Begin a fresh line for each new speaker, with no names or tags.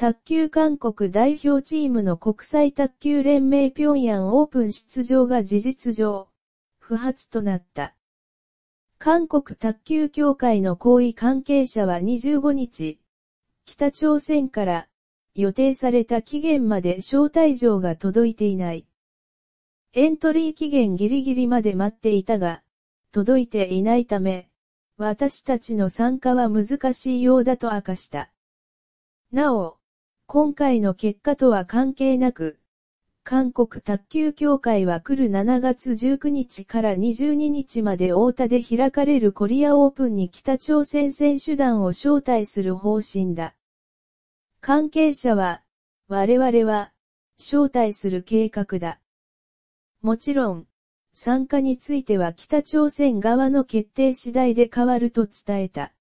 卓球韓国代表チームの国際卓球連盟平壌オープン出場が事実上、不発となった。韓国卓球協会の行為関係者は25日、北朝鮮から予定された期限まで招待状が届いていない。エントリー期限ギリギリまで待っていたが、届いていないため、私たちの参加は難しいようだと明かした。なお、今回の結果とは関係なく、韓国卓球協会は来る7月19日から22日まで大田で開かれるコリアオープンに北朝鮮選手団を招待する方針だ。関係者は、我々は、招待する計画だ。もちろん、参加については北朝鮮側の決定次第で変わると伝えた。